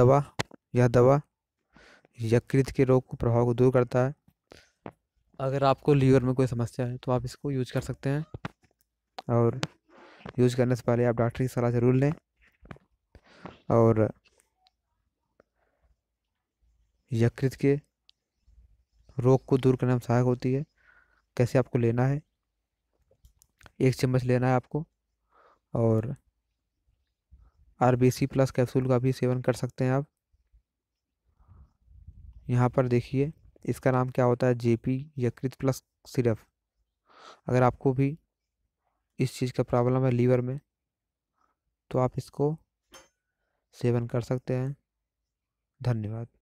दवा यह दवा यकृत के रोग को प्रभाव को दूर करता है अगर आपको लीवर में कोई समस्या है तो आप इसको यूज कर सकते हैं और यूज करने से पहले आप डॉक्टर की सलाह ज़रूर लें और यकृत के रोग को दूर करने में सहायक होती है कैसे आपको लेना है एक चम्मच लेना है आपको और आर प्लस कैप्सूल का भी सेवन कर सकते हैं आप यहाँ पर देखिए इसका नाम क्या होता है J P Yakrit plus syrup अगर आपको भी इस चीज़ का प्रॉब्लम है लीवर में तो आप इसको सेवन कर सकते हैं धन्यवाद